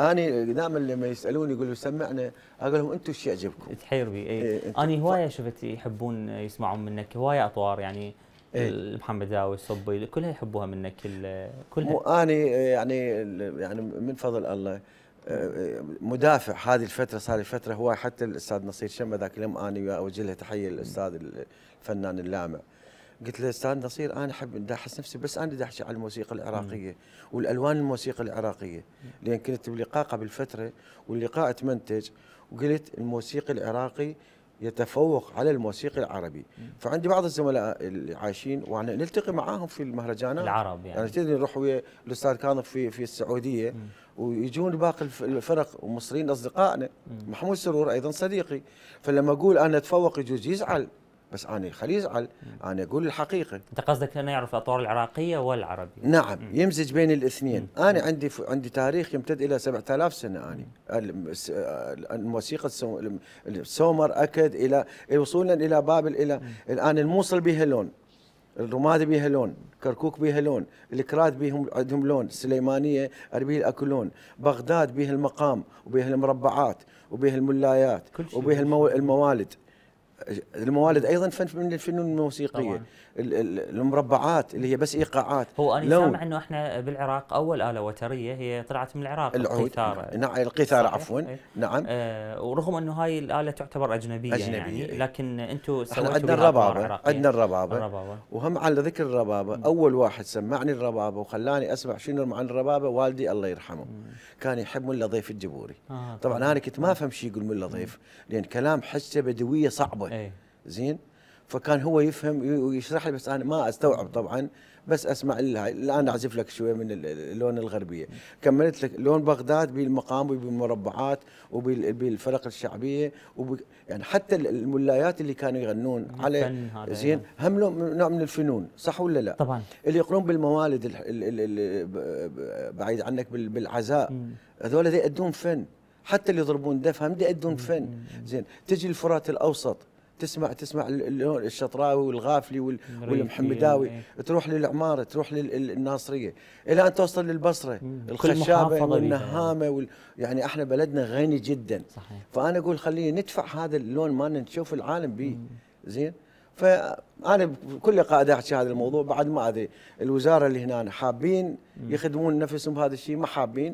انا دائما لما يسالوني يقولوا سمعنا اقول لهم انتم ايش يعجبكم؟ تحير بي اي إيه, إيه،, إيه. انا هوايه شفت يحبون يسمعون منك هوايه اطوار يعني إيه؟ محمد داوي الصبي كلها يحبوها منك كلها انا إيه، يعني يعني من فضل الله مدافع هذه الفتره صار لي فتره هواية حتى الاستاذ نصير شمه ذاك اليوم انا اوجه له تحيه للاستاذ الفنان اللامع قلت له استاذ نصير انا احب احس نفسي بس انا بدي احكي على الموسيقى العراقيه والالوان الموسيقى العراقيه لان كنت بلقاء قبل فتره واللقاء اتمنتج وقلت الموسيقى العراقي يتفوق على الموسيقى العربي فعندي بعض الزملاء اللي عايشين وانا نلتقي معاهم في المهرجانات العرب يعني, يعني تدري نروح ويا الاستاذ كاظم في في السعوديه مم. ويجون باقي الفرق ومصريين اصدقائنا محمود سرور ايضا صديقي فلما اقول انا اتفوق يجوز يزعل بس انا خليه يزعل انا اقول الحقيقه انت قصدك انه يعرف الاطوار العراقيه والعربيه نعم مم. يمزج بين الاثنين مم. انا عندي ف... عندي تاريخ يمتد الى 7000 سنه انا الموسيقى السومر اكد الى وصولا الى بابل الى الان الموصل بها لون الرماد بها لون كركوك بها لون الكراد بهم عندهم لون السليمانيه اربيل اكو لون بغداد بها المقام وبها المربعات وبها الملايات وبها المو... الموالد الموالد ايضا فن من الفنون الموسيقيه طبعاً. المربعات اللي هي بس ايقاعات هو انا سامع انه احنا بالعراق اول اله وتريه هي طلعت من العراق العود القيثاره نعم, نعم، القيثاره عفوا إيه. نعم آه ورغم انه هاي الاله تعتبر اجنبيه, يعني، أجنبية يعني إيه. لكن انتم سويتوا عندنا الربابه إيه. عندنا الربابه الربابه وهم على ذكر الربابه مم. اول واحد سمعني الربابه وخلاني اسمع شنو عن الربابه والدي الله يرحمه مم. كان يحب ملا ضيف الجبوري آه طبعاً انا كنت ما افهم شيء يقول ملا ضيف لان كلام حسه بدويه صعبه صعبه أي. زين فكان هو يفهم ويشرح لي بس انا ما استوعب طبعا بس اسمع لها الان اعزف لك شويه من اللون الغربيه كملت لك لون بغداد بالمقام وبالمربعات وبالفرق الشعبيه وب... يعني حتى الملايات اللي كانوا يغنون على إيه. زين هم نوع من الفنون صح ولا لا طبعا اللي يقرون بالموالد ال... ال... ال... بعيد عنك بال... بالعزاء هذول يؤدون فن حتى اللي يضربون دف هم يؤدون فن زين تجي الفرات الاوسط تسمع تسمع الشطراوي والغافلي والمحمداوي تروح للعماره تروح للناصريه الى ان توصل للبصره الخشابه والنهامه وال... يعني احنا بلدنا غني جدا صحيح. فانا اقول خلينا ندفع هذا اللون مالنا نشوف العالم به زين فانا كل قائد احكي هذا الموضوع بعد ما هذه الوزاره اللي هنا حابين يخدمون نفسهم بهذا الشيء ما حابين